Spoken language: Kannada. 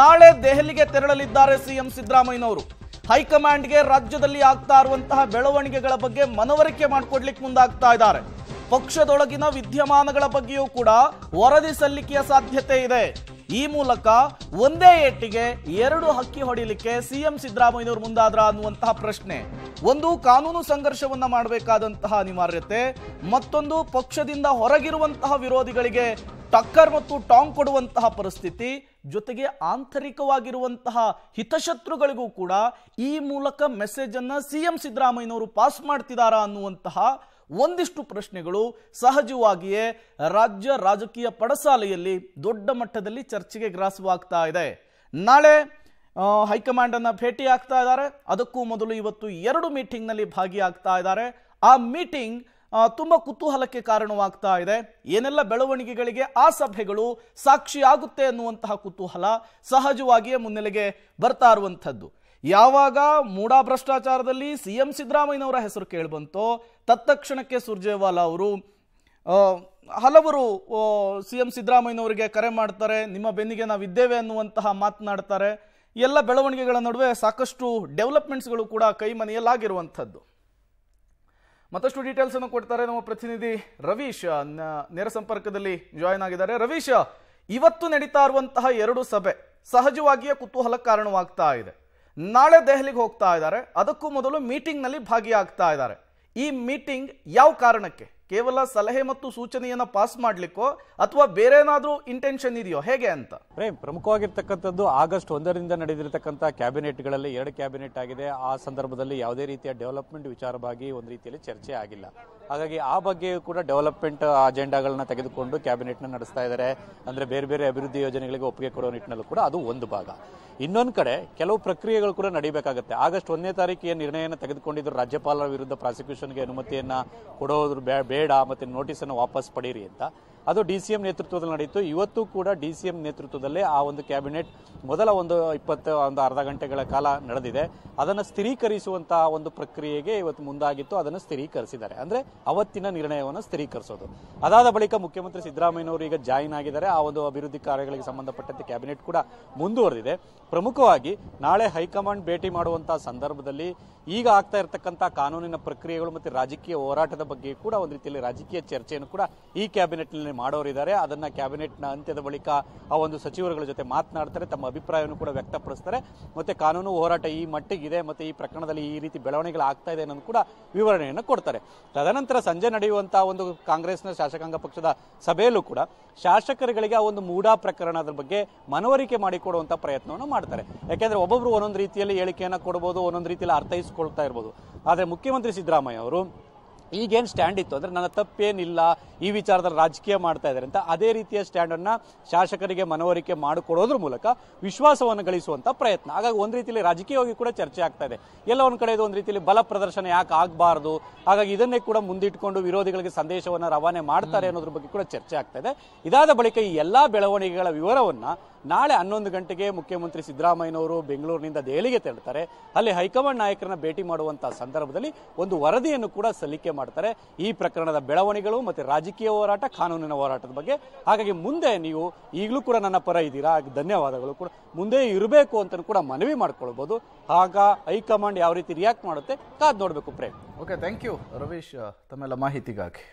ನಾಳೆ ದೆಹಲಿಗೆ ತೆರಳಲಿದ್ದಾರೆ ಸಿಎಂ ಸಿದ್ದರಾಮಯ್ಯನವರು ಹೈಕಮಾಂಡ್ಗೆ ರಾಜ್ಯದಲ್ಲಿ ಆಗ್ತಾ ಇರುವಂತಹ ಬೆಳವಣಿಗೆಗಳ ಬಗ್ಗೆ ಮನವರಿಕೆ ಮಾಡಿಕೊಡ್ಲಿಕ್ಕೆ ಮುಂದಾಗ್ತಾ ಇದ್ದಾರೆ ಪಕ್ಷದೊಳಗಿನ ವಿದ್ಯಮಾನಗಳ ಬಗ್ಗೆಯೂ ಕೂಡ ವರದಿ ಸಲ್ಲಿಕೆಯ ಸಾಧ್ಯತೆ ಇದೆ ಈ ಮೂಲಕ ಒಂದೇ ಏಟಿಗೆ ಎರಡು ಹಕ್ಕಿ ಹೊಡಿಲಿಕ್ಕೆ ಸಿಎಂ ಸಿದ್ದರಾಮಯ್ಯನವರು ಮುಂದಾದ್ರ ಅನ್ನುವಂತಹ ಪ್ರಶ್ನೆ ಒಂದು ಕಾನೂನು ಸಂಘರ್ಷವನ್ನ ಮಾಡಬೇಕಾದಂತಹ ಅನಿವಾರ್ಯತೆ ಮತ್ತೊಂದು ಪಕ್ಷದಿಂದ ಹೊರಗಿರುವಂತಹ ವಿರೋಧಿಗಳಿಗೆ ಟಕ್ಕರ್ ಮತ್ತು ಟಾಂಗ್ ಕೊಡುವಂತಹ ಪರಿಸ್ಥಿತಿ ಜೊತೆಗೆ ಆಂತರಿಕವಾಗಿರುವಂತಹ ಹಿತಶತ್ರುಗಳಿಗೂ ಕೂಡ ಈ ಮೂಲಕ ಮೆಸೇಜ್ ಅನ್ನ ಸಿಎಂ ಸಿದ್ದರಾಮಯ್ಯನವರು ಪಾಸ್ ಮಾಡ್ತಿದ್ದಾರಾ ಅನ್ನುವಂತಹ ಒಂದಿಷ್ಟು ಪ್ರಶ್ನೆಗಳು ಸಹಜವಾಗಿಯೇ ರಾಜ್ಯ ರಾಜಕೀಯ ಪಡಸಾಲೆಯಲ್ಲಿ ದೊಡ್ಡ ಮಟ್ಟದಲ್ಲಿ ಚರ್ಚೆಗೆ ಗ್ರಾಸವಾಗ್ತಾ ಇದೆ ನಾಳೆ ಹೈಕಮಾಂಡನ್ನು ಭೇಟಿ ಆಗ್ತಾ ಇದ್ದಾರೆ ಅದಕ್ಕೂ ಮೊದಲು ಇವತ್ತು ಎರಡು ಮೀಟಿಂಗ್ನಲ್ಲಿ ಭಾಗಿಯಾಗ್ತಾ ಇದ್ದಾರೆ ಆ ಮೀಟಿಂಗ್ ತುಂಬ ಕುತೂಹಲಕ್ಕೆ ಕಾರಣವಾಗ್ತಾ ಇದೆ ಏನೆಲ್ಲ ಬೆಳವಣಿಗೆಗಳಿಗೆ ಆ ಸಭೆಗಳು ಸಾಕ್ಷಿಯಾಗುತ್ತೆ ಅನ್ನುವಂತಹ ಕುತೂಹಲ ಸಹಜವಾಗಿಯೇ ಮುನ್ನೆಲೆಗೆ ಬರ್ತಾ ಇರುವಂಥದ್ದು ಯಾವಾಗ ಮೂಡಾ ಭ್ರಷ್ಟಾಚಾರದಲ್ಲಿ ಸಿ ಎಂ ಸಿದ್ದರಾಮಯ್ಯನವರ ಹೆಸರು ಕೇಳಿಬಂತೋ ತತ್ತಕ್ಷಣಕ್ಕೆ ಸುರ್ಜೇವಾಲಾ ಅವರು ಹಲವರು ಸಿ ಎಂ ಸಿದ್ದರಾಮಯ್ಯನವರಿಗೆ ಕರೆ ಮಾಡ್ತಾರೆ ನಿಮ್ಮ ಬೆನ್ನಿಗೆ ನಾವು ಇದ್ದೇವೆ ಅನ್ನುವಂತಹ ಮಾತನಾಡ್ತಾರೆ ಎಲ್ಲ ಬೆಳವಣಿಗೆಗಳ ನಡುವೆ ಸಾಕಷ್ಟು ಡೆವಲಪ್ಮೆಂಟ್ಸ್ಗಳು ಕೂಡ ಕೈ ಮನೆಯಲ್ಲಾಗಿರುವಂಥದ್ದು ಮತ್ತಷ್ಟು ಅನ್ನು ಕೊಡ್ತಾರೆ ನಮ್ಮ ಪ್ರತಿನಿಧಿ ರವೀಶ್ ನೇರ ಸಂಪರ್ಕದಲ್ಲಿ ಜಾಯಿನ್ ಆಗಿದ್ದಾರೆ ರವೀಶ್ ಇವತ್ತು ನಡೀತಾ ಇರುವಂತಹ ಎರಡು ಸಭೆ ಸಹಜವಾಗಿಯೇ ಕುತೂಹಲಕ್ಕೆ ಕಾರಣವಾಗ್ತಾ ಇದೆ ನಾಳೆ ದೆಹಲಿಗೆ ಹೋಗ್ತಾ ಇದ್ದಾರೆ ಅದಕ್ಕೂ ಮೊದಲು ಮೀಟಿಂಗ್ನಲ್ಲಿ ಭಾಗಿಯಾಗ್ತಾ ಇದ್ದಾರೆ ಈ ಮೀಟಿಂಗ್ ಯಾವ ಕಾರಣಕ್ಕೆ ಕೇವಲ ಸಲಹೆ ಮತ್ತು ಸೂಚನೆಯನ್ನು ಪಾಸ್ ಮಾಡಲಿಕ್ಕೋ ಅಥವಾ ಬೇರೆ ಏನಾದರೂ ಇಂಟೆನ್ಷನ್ ಇದೆಯೋ ಹೇಗೆ ಅಂತ ಪ್ರಮುಖವಾಗಿರ್ತಕ್ಕಂಥದ್ದು ಆಗಸ್ಟ್ ಒಂದರಿಂದ ನಡೆದಿರತಕ್ಕಂಥ ಕ್ಯಾಬಿನೆಟ್ಗಳಲ್ಲಿ ಎರಡು ಕ್ಯಾಬಿನೆಟ್ ಆಗಿದೆ ಆ ಸಂದರ್ಭದಲ್ಲಿ ಯಾವುದೇ ರೀತಿಯ ಡೆವಲಪ್ಮೆಂಟ್ ವಿಚಾರವಾಗಿ ಒಂದು ರೀತಿಯಲ್ಲಿ ಚರ್ಚೆ ಆಗಿಲ್ಲ ಹಾಗಾಗಿ ಆ ಬಗ್ಗೆಯೂ ಕೂಡ ಡೆವಲಪ್ಮೆಂಟ್ ಅಜೆಂಡಾಗಳನ್ನ ತೆಗೆದುಕೊಂಡು ಕ್ಯಾಬಿನೆಟ್ನ ನಡೆಸ್ತಾ ಇದ್ದಾರೆ ಅಂದರೆ ಬೇರೆ ಬೇರೆ ಅಭಿವೃದ್ಧಿ ಯೋಜನೆಗಳಿಗೆ ಒಪ್ಪಿಗೆ ಕೊಡುವ ನಿಟ್ಟಿನಲ್ಲೂ ಕೂಡ ಅದು ಒಂದು ಭಾಗ ಇನ್ನೊಂದು ಕಡೆ ಕೆಲವು ಪ್ರಕ್ರಿಯೆಗಳು ಕೂಡ ನಡಿಬೇಕಾಗುತ್ತೆ ಆಗಸ್ಟ್ ಒಂದನೇ ತಾರೀಕಿಗೆ ನಿರ್ಣಯನ ತೆಗೆದುಕೊಂಡಿದ್ದರು ರಾಜ್ಯಪಾಲರ ವಿರುದ್ಧ ಪ್ರಾಸಿಕ್ಯೂಷನ್ಗೆ ಅನುಮತಿಯನ್ನು ಕೊಡೋದ್ರ ಬೇಡ ಮತ್ತೆ ನೋಟಿಸ್ ಅನ್ನು ವಾಪಸ್ ಪಡೀರಿ ಅಂತ ಅದು ಡಿ ಸಿ ಎಂ ನೇತೃತ್ವದಲ್ಲಿ ನಡೆಯಿತು ಇವತ್ತು ಕೂಡ ಡಿ ಸಿ ಎಂ ನೇತೃತ್ವದಲ್ಲೇ ಆ ಒಂದು ಕ್ಯಾಬಿನೆಟ್ ಮೊದಲ ಒಂದು ಇಪ್ಪತ್ತು ಒಂದು ಅರ್ಧ ಗಂಟೆಗಳ ಕಾಲ ನಡೆದಿದೆ ಅದನ್ನು ಸ್ಥಿರೀಕರಿಸುವಂತಹ ಒಂದು ಪ್ರಕ್ರಿಯೆಗೆ ಇವತ್ತು ಮುಂದಾಗಿತ್ತು ಅದನ್ನು ಸ್ಥಿರೀಕರಿಸಿದ್ದಾರೆ ಅಂದರೆ ಅವತ್ತಿನ ನಿರ್ಣಯವನ್ನು ಸ್ಥಿರೀಕರಿಸೋದು ಅದಾದ ಬಳಿಕ ಮುಖ್ಯಮಂತ್ರಿ ಸಿದ್ದರಾಮಯ್ಯನವರು ಈಗ ಜಾಯಿನ್ ಆಗಿದ್ದಾರೆ ಆ ಒಂದು ಅಭಿವೃದ್ಧಿ ಕಾರ್ಯಗಳಿಗೆ ಸಂಬಂಧಪಟ್ಟಂತೆ ಕ್ಯಾಬಿನೆಟ್ ಕೂಡ ಮುಂದುವರೆದಿದೆ ಪ್ರಮುಖವಾಗಿ ನಾಳೆ ಹೈಕಮಾಂಡ್ ಭೇಟಿ ಮಾಡುವಂತಹ ಸಂದರ್ಭದಲ್ಲಿ ಈಗ ಆಗ್ತಾ ಇರತಕ್ಕಂತಹ ಕಾನೂನಿನ ಪ್ರಕ್ರಿಯೆಗಳು ಮತ್ತು ರಾಜಕೀಯ ಹೋರಾಟದ ಬಗ್ಗೆ ಕೂಡ ಒಂದು ರೀತಿಯಲ್ಲಿ ರಾಜಕೀಯ ಚರ್ಚೆಯನ್ನು ಕೂಡ ಈ ಕ್ಯಾಬಿನೆಟ್ನಲ್ಲಿ ಮಾಡೋರಿದ್ದಾರೆ ಅದನ್ನು ಕ್ಯಾಬಿನೆಟ್ನ ಅಂತ್ಯದ ಬಳಿಕ ಆ ಒಂದು ಸಚಿವರುಗಳ ಜೊತೆ ಮಾತನಾಡ್ತಾರೆ ತಮ್ಮ ಅಭಿಪ್ರಾಯವನ್ನು ಕೂಡ ವ್ಯಕ್ತಪಡಿಸ್ತಾರೆ ಮತ್ತೆ ಕಾನೂನು ಹೋರಾಟ ಈ ಮಟ್ಟಿಗೆ ಇದೆ ಮತ್ತೆ ಈ ಪ್ರಕರಣದಲ್ಲಿ ಈ ರೀತಿ ಬೆಳವಣಿಗೆಗಳು ಆಗ್ತಾ ಇದೆ ಅನ್ನೋದು ಕೂಡ ವಿವರಣೆಯನ್ನು ಕೊಡ್ತಾರೆ ತದನಂತರ ಸಂಜೆ ನಡೆಯುವಂತಹ ಒಂದು ಕಾಂಗ್ರೆಸ್ನ ಶಾಸಕಾಂಗ ಪಕ್ಷದ ಸಭೆಯಲ್ಲೂ ಕೂಡ ಶಾಸಕರುಗಳಿಗೆ ಆ ಒಂದು ಮೂಡಾ ಪ್ರಕರಣದ ಬಗ್ಗೆ ಮನವರಿಕೆ ಮಾಡಿಕೊಡುವಂಥ ಪ್ರಯತ್ನವನ್ನು ಮಾಡ್ತಾರೆ ಯಾಕೆಂದ್ರೆ ಒಬ್ಬೊಬ್ಬರು ಒಂದೊಂದು ರೀತಿಯಲ್ಲಿ ಹೇಳಿಕೆಯನ್ನು ಕೊಡಬಹುದು ಒಂದೊಂದು ರೀತಿಯಲ್ಲಿ ಅರ್ಥೈಸಿಕೊಳ್ತಾ ಇರಬಹುದು ಆದರೆ ಮುಖ್ಯಮಂತ್ರಿ ಸಿದ್ದರಾಮಯ್ಯ ಅವರು ಈಗೇನು ಸ್ಟ್ಯಾಂಡ್ ಇತ್ತು ಅಂದರೆ ನನ್ನ ತಪ್ಪೇನಿಲ್ಲ ಈ ವಿಚಾರದಲ್ಲಿ ರಾಜಕೀಯ ಮಾಡ್ತಾ ಇದ್ದಾರೆ ಅಂತ ಅದೇ ರೀತಿಯ ಸ್ಟ್ಯಾಂಡನ್ನು ಶಾಸಕರಿಗೆ ಮನವರಿಕೆ ಮಾಡಿಕೊಡೋದ್ರ ಮೂಲಕ ವಿಶ್ವಾಸವನ್ನು ಗಳಿಸುವಂಥ ಪ್ರಯತ್ನ ಹಾಗಾಗಿ ಒಂದು ರೀತಿಯಲ್ಲಿ ರಾಜಕೀಯವಾಗಿ ಕೂಡ ಚರ್ಚೆ ಆಗ್ತಾ ಇದೆ ಎಲ್ಲ ಒಂದು ಕಡೆ ಇದು ಒಂದು ರೀತಿಯಲ್ಲಿ ಬಲ ಪ್ರದರ್ಶನ ಯಾಕೆ ಆಗಬಾರ್ದು ಹಾಗಾಗಿ ಇದನ್ನೇ ಕೂಡ ಮುಂದಿಟ್ಕೊಂಡು ವಿರೋಧಿಗಳಿಗೆ ಸಂದೇಶವನ್ನು ರವಾನೆ ಮಾಡ್ತಾರೆ ಅನ್ನೋದ್ರ ಬಗ್ಗೆ ಕೂಡ ಚರ್ಚೆ ಆಗ್ತಾ ಇದೆ ಇದಾದ ಬಳಿಕ ಈ ಎಲ್ಲ ಬೆಳವಣಿಗೆಗಳ ವಿವರವನ್ನು ನಾಳೆ ಹನ್ನೊಂದು ಗಂಟೆಗೆ ಮುಖ್ಯಮಂತ್ರಿ ಸಿದ್ದರಾಮಯ್ಯನವರು ಬೆಂಗಳೂರಿನಿಂದ ದೆಹಲಿಗೆ ತೆರಳುತ್ತಾರೆ ಅಲ್ಲಿ ಹೈಕಮಾಂಡ್ ನಾಯಕರನ್ನ ಭೇಟಿ ಮಾಡುವಂತಹ ಸಂದರ್ಭದಲ್ಲಿ ಒಂದು ವರದಿಯನ್ನು ಕೂಡ ಸಲ್ಲಿಕೆ ಮಾಡ್ತಾರೆ ಈ ಪ್ರಕರಣದ ಬೆಳವಣಿಗೆಗಳು ಮತ್ತು ರಾಜಕೀಯ ಹೋರಾಟ ಕಾನೂನಿನ ಹೋರಾಟದ ಬಗ್ಗೆ ಹಾಗಾಗಿ ಮುಂದೆ ನೀವು ಈಗಲೂ ಕೂಡ ನನ್ನ ಪರ ಇದ್ದೀರಾ ಧನ್ಯವಾದಗಳು ಕೂಡ ಮುಂದೆ ಇರಬೇಕು ಅಂತ ಕೂಡ ಮನವಿ ಮಾಡ್ಕೊಳ್ಬಹುದು ಆಗ ಹೈಕಮಾಂಡ್ ಯಾವ ರೀತಿ ರಿಯಾಕ್ಟ್ ಮಾಡುತ್ತೆ ಕಾದ್ ನೋಡಬೇಕು Prem okay thank you Ravish ತಮ್ಮೆಲ್ಲ ಮಾಹಿತಿಗಾಗಿ